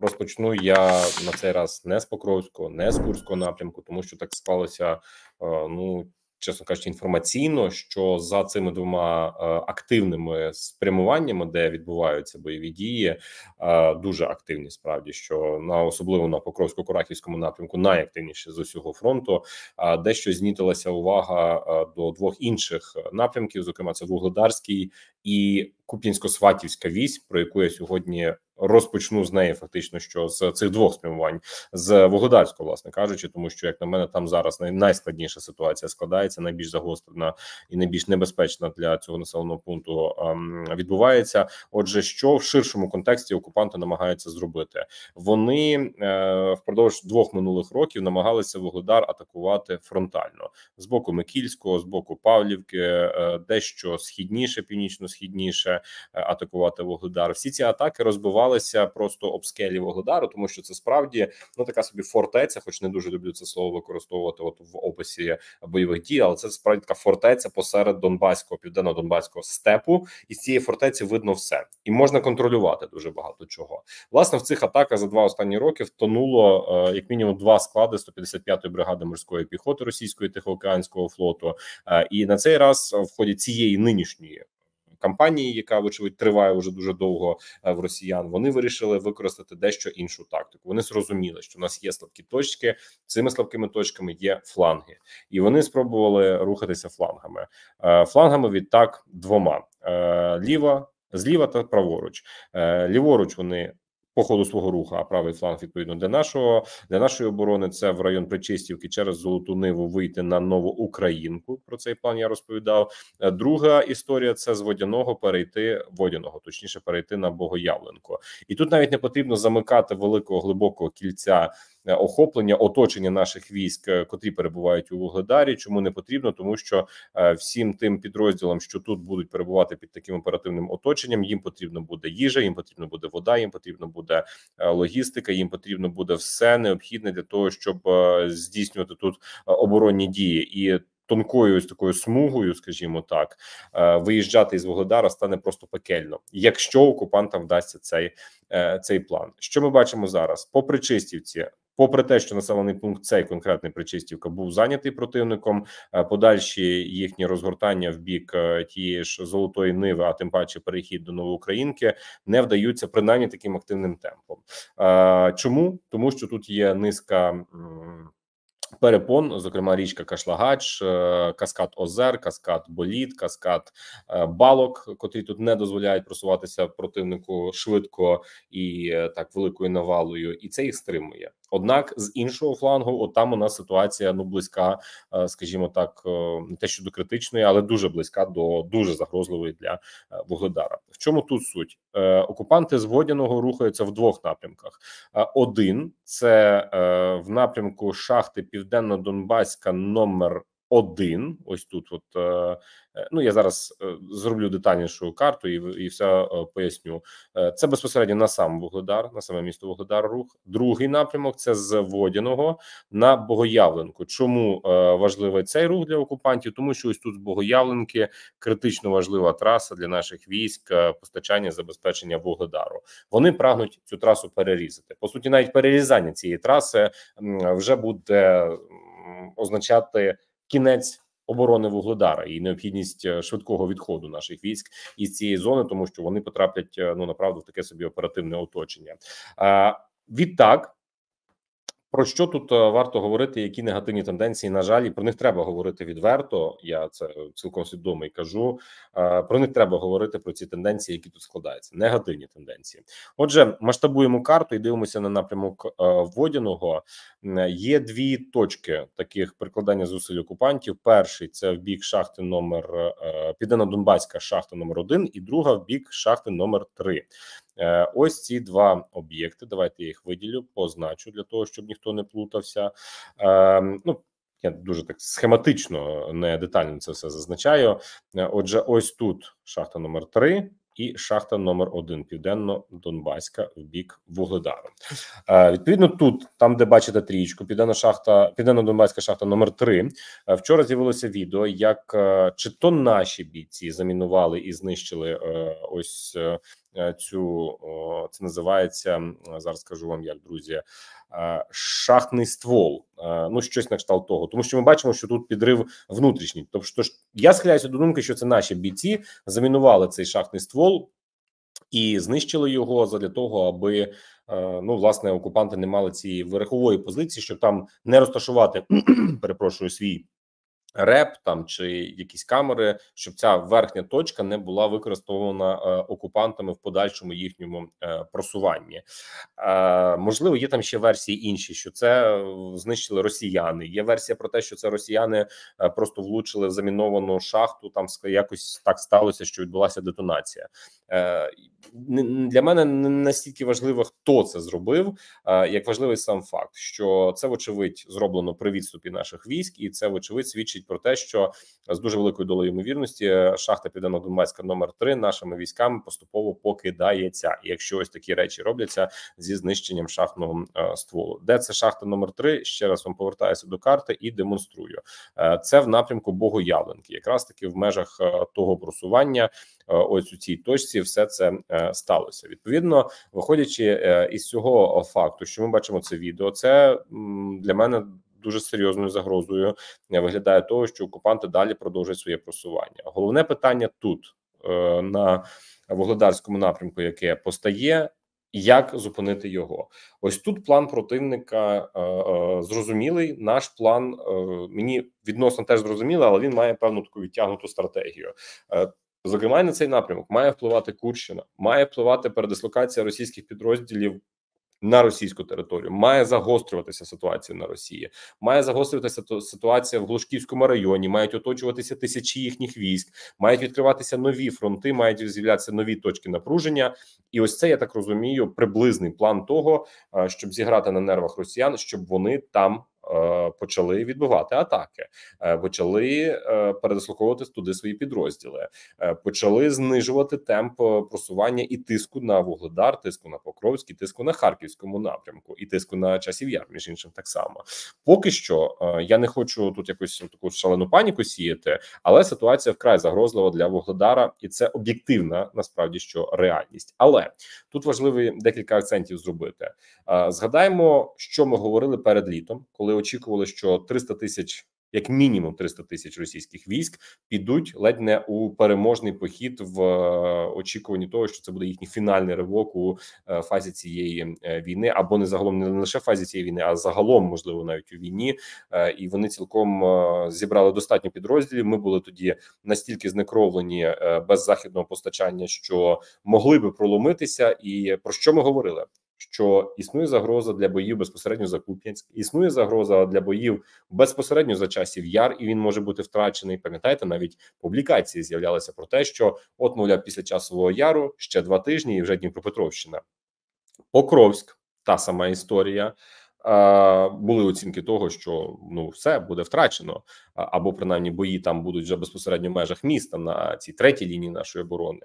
Розпочну я на цей раз не з Покровського, не з Курського напрямку, тому що так склалося, е, ну чесно кажучи, інформаційно, що за цими двома е, активними спрямуваннями, де відбуваються бойові дії, е, дуже активні справді що на особливо на Покровсько-Курахівському напрямку, найактивніше з усього фронту, дещо знітилася увага до двох інших напрямків, зокрема це Вугледарський і Куп'янсько-Сватівська вісь, про яку я сьогодні розпочну з неї, фактично, що з цих двох спрямувань з Вугледарського, власне кажучи, тому що як на мене, там зараз найскладніша ситуація складається, найбільш загострена і найбільш небезпечна для цього населеного пункту ем, відбувається. Отже, що в ширшому контексті окупанти намагаються зробити, вони е, впродовж двох минулих років намагалися Вугледар атакувати фронтально з боку Микільського, з боку Павлівки, е, дещо східніше, північно-східніше. Е, атакувати Вогледар. Всі ці атаки розбивалися просто об скелі Вогледару, тому що це справді ну така собі фортеця, хоч не дуже люблю це слово використовувати. От в описі бойових дій, але це справді така фортеця посеред Донбаського південно-донбаського степу, і з цієї фортеці видно все, і можна контролювати дуже багато чого. Власне, в цих атаках за два останні роки втонуло е, як мінімум два склади 155-ї бригади морської піхоти російської тихоокеанського флоту. Е, і на цей раз в ході цієї нинішньої кампанії, яка вочевидь триває вже дуже довго е, в росіян. Вони вирішили використати дещо іншу тактику. Вони зрозуміли, що у нас є слабкі точки. Цими слабкими точками є фланги, і вони спробували рухатися флангами. Е, флангами відтак двома е, ліва. Зліва та праворуч, ліворуч вони по ходу свого руху, а правий фланг відповідно для нашого для нашої оборони це в район Причистівки через Золоту Ниву вийти на нову Українку. Про цей план я розповідав. Е, друга історія це з водяного перейти водяного, точніше перейти на Богоявленко, і тут навіть не потрібно замикати великого глибокого кільця Е, охоплення оточення наших військ, е, котрі перебувають у Вугледарі. Чому не потрібно? Тому що е, всім тим підрозділам, що тут будуть перебувати під таким оперативним оточенням, їм потрібно буде їжа, їм потрібно буде вода, їм потрібно буде логістика. Їм потрібно буде все необхідне для того, щоб здійснювати тут оборонні дії і. Тонкою ось такою смугою, скажімо так, виїжджати із вугледара, стане просто пекельно, якщо окупантам вдасться цей цей план. Що ми бачимо зараз? По Причистівці попри те, що населений пункт цей конкретний Причистівка був зайнятий противником, е, подальші їхні розгортання в бік е, тієї ж золотої ниви, а тим паче перехід до новоукраїнки, не вдаються принаймні таким активним темпом. Е, чому тому, що тут є низка. Перепон, зокрема, річка Кашлагач, каскад Озер, каскад Боліт, каскад балок, котрі тут не дозволяють просуватися противнику швидко і так великою навалою, і це їх стримує. Однак з іншого флангу, от там у нас ситуація ну близька, е, скажімо так, е, не те що до критичної, але дуже близька до дуже загрозливої для е, вугледара. В чому тут суть? Окупанти з водяного рухаються в двох напрямках: один це в напрямку шахти Південно-Донбаська номер один Ось тут, от е, е, ну я зараз е, зроблю детальнішу карту і і все поясню. Це безпосередньо на сам Вугледар, на саме місто Вугледар. Рух другий напрямок це з Водяного на Богоявленку. Чому важливий цей рух для окупантів? Тому що ось тут з Богоявленки критично важлива траса для наших військ, постачання забезпечення Вугледару. Вони прагнуть цю трасу перерізати. По суті, навіть перерізання цієї траси вже буде означати кінець оборони вугледара і необхідність е, швидкого відходу наших військ із цієї зони, тому що вони потраплять е, ну направду в таке собі оперативне оточення. Е, відтак про що тут е, варто говорити? Які негативні тенденції? На жаль, і про них треба говорити відверто. Я це е, цілком свідомо і кажу. Е, про них треба говорити про ці тенденції, які тут складаються. Негативні тенденції. Отже, масштабуємо карту і дивимося на напрямок водяного. Є дві точки таких прикладання зусиль окупантів. Перший це в бік шахти номер південно-донбаська шахта номер 1 і друга в бік шахти номер три. Е, ось ці два об'єкти. Давайте я їх виділю, позначу для того, щоб ніхто не плутався. Е, ну, я дуже так схематично не детально це все зазначаю. Е, отже, ось тут шахта номер 3 і шахта номер 1 південно-донбаська в бік Вугледару. Е, відповідно, тут там, де бачите трієчку, південна шахта, південно-донбаська шахта номер 3 е, Вчора з'явилося відео, як е, чи то наші бійці замінували і знищили ось цю це називається зараз. Скажу вам, як друзі, шахтний ствол. Е, ну щось на кшталт того, тому що ми бачимо, що тут підрив внутрішній. Тобто, я схиляюся до думки, що це наші бійці замінували цей шахтний ствол і знищили його задля того, аби е, ну власне окупанти не мали цієї верхової позиції, щоб там не розташувати, перепрошую, свій реп там чи якісь камери, щоб ця верхня точка не була використована е, окупантами в подальшому їхньому е, просуванні. Е, можливо, є там ще версії інші, що це знищили росіяни. Є версія про те, що це росіяни просто влучили в заміновану шахту. Там якось так сталося, що відбулася детонація. Е, для мене не настільки важливо, хто це зробив, е, як важливий сам факт, що це вочевидь зроблено при відступі наших військ, і це вочевидь свідчить про те, що з дуже великою долею ймовірності шахта Південно-Донбаська номер 3 нашими військами поступово покидається. якщо ось такі речі робляться зі знищенням шахтного е, стволу, де це шахта номер 3 Ще раз вам повертаюся до карти і демонструю це в напрямку Богоявленки, якраз таки в межах того просування, ось у цій точці все це е, сталося. Відповідно, виходячи е, із цього е, факту, що ми бачимо це відео, це для мене. Дуже серйозною загрозою виглядає того, що окупанти далі продовжують своє просування. Головне питання тут на вугледарському напрямку, яке постає, як зупинити його. Ось тут план противника зрозумілий. Наш план мені відносно теж зрозумілий, але він має певну таку відтягнуту стратегію. Зокрема, на цей напрямок має впливати Курщина, має впливати передислокація російських підрозділів на російську територію, має загострюватися ситуація на Росії, має загострюватися ситуація в Глушківському районі. Мають оточуватися тисячі їхніх військ, мають відкриватися нові фронти, мають з'являтися нові точки напруження. І ось це я так розумію, приблизний план того, щоб зіграти на нервах росіян, щоб вони там Е, почали відбивати атаки, е, почали е, передислоковувати туди свої підрозділи, почали знижувати темп просування і тиску на вугледар, тиску на Покровський, тиску на харківському напрямку і тиску на часів яр, між іншим, так само. Поки що я не хочу тут якусь таку шалену паніку сіяти, але ситуація вкрай загрозлива для вугледара, і це об'єктивна насправді що реальність. Але тут важливо декілька акцентів зробити. Згадаємо, що ми говорили перед літом, коли очікували, що 300 тисяч. Як мінімум 300 тисяч російських військ підуть ледь не у переможний похід в е, очікуванні того, що це буде їхній фінальний ривок у е, фазі цієї е, війни, або не загалом не лише в фазі цієї війни, а загалом, можливо, навіть у війні. І вони цілком зібрали достатньо підрозділів. Ми були тоді настільки знекровлені без західного постачання, що могли би проломитися. І про що ми говорили? що існує загроза для боїв безпосередньо за Куп'янськ, існує загроза для боїв безпосередньо за часів яр, і він може бути втрачений. Пам'ятаєте, навіть публікації з'являлися про те, що от мовляв після часового яру ще два тижні, і вже Дніпропетровщина, Покровськ, та сама історія. Були оцінки того, що ну все буде втрачено, або принаймні бої там будуть вже безпосередньо в межах міста на цій третій лінії нашої оборони.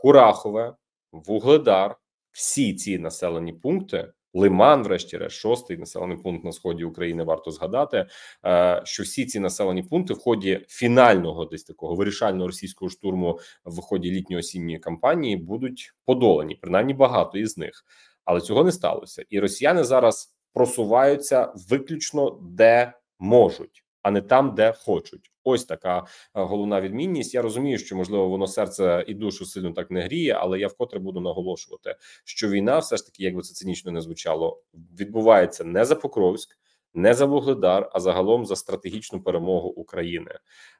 Курахове, Вугледар, всі ці населені пункти. Лиман, врешті-решт, шостий населений пункт на сході України. Варто згадати, е, що всі ці населені пункти в ході фінального десь такого вирішального російського штурму в ході літньої осінньої кампанії будуть подолані, принаймні багато із них, але цього не сталося. І росіяни зараз просуваються виключно де можуть, а не там, де хочуть. Ось така е, головна відмінність. Я розумію, що можливо воно серце і душу сильно так не гріє, але я вкотре буду наголошувати, що війна, все ж таки, якби це цинічно не звучало, відбувається не за Покровськ. Не за Вугледар, а загалом за стратегічну перемогу України.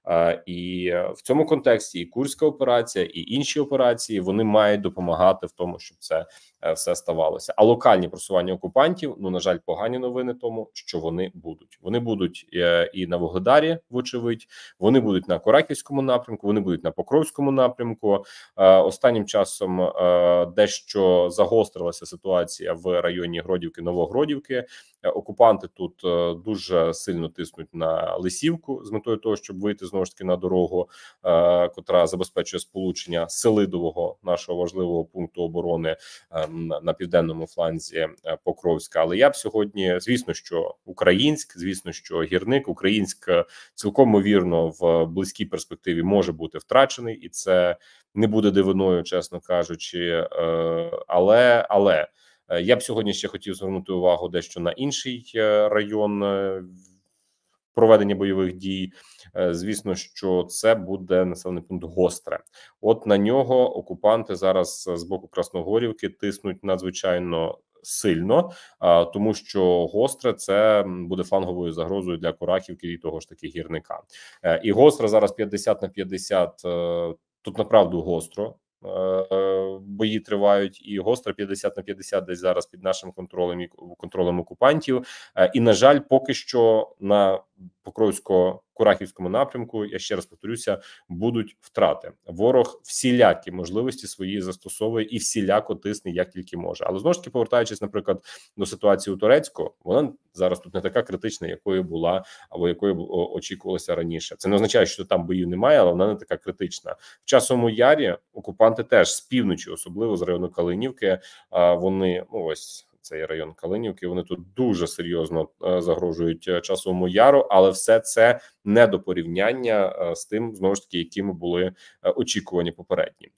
Е, і в цьому контексті і курська операція, і інші операції вони мають допомагати в тому, щоб це е, все ставалося. А локальні просування окупантів ну на жаль, погані новини, тому що вони будуть. Вони будуть е, і на Вогледарі, вочевидь, вони будуть на Кораківському напрямку. Вони будуть на Покровському напрямку. Останнім часом дещо загострилася ситуація в районі Гродівки Новогродівки. Окупанти тут дуже сильно тиснуть на лисівку з метою того, щоб вийти знову знову ж таки на дорогу, е, котра забезпечує сполучення селидового нашого важливого пункту оборони е, на південному фланзі е, Покровська. Але я б сьогодні, звісно, що українськ, звісно, що гірник, українськ е, цілком вірно в близькій перспективі може бути втрачений, і це не буде дивиною, чесно кажучи, е, але але. Е, я б сьогодні ще хотів звернути увагу дещо на інший район проведення бойових дій. Е, звісно, що це буде населений пункт гостре. От на нього окупанти зараз е, з боку Красногорівки тиснуть надзвичайно. Сильно тому, що гостре це буде фланговою загрозою для Курахівки і того ж таки гірника. Е, і гостре зараз 50 на 50, Тут направду гостро бої тривають, і гостро 50 на 50 десь зараз під нашим контролем і контролем окупантів. І на жаль, поки що на Покровсько-Курахівському напрямку, я ще раз повторюся, будуть втрати. Ворог всілякі можливості свої застосовує і всіляко тисне, як тільки може. Але знову ж таки, повертаючись, наприклад, до ситуації у Турецьку, вона зараз тут не така критична, якою була або якою очікувалося раніше. Це не означає, що там боїв немає, але вона не така критична. В часовому ярі окупанти теж з півночі, особливо з району Калинівки, вони ну ось. Цей район Калинівки. Вони тут дуже серйозно е, загрожують е, часовому яру, але все це не до порівняння е, з тим, знову ж таки, якими були очікувані попередні.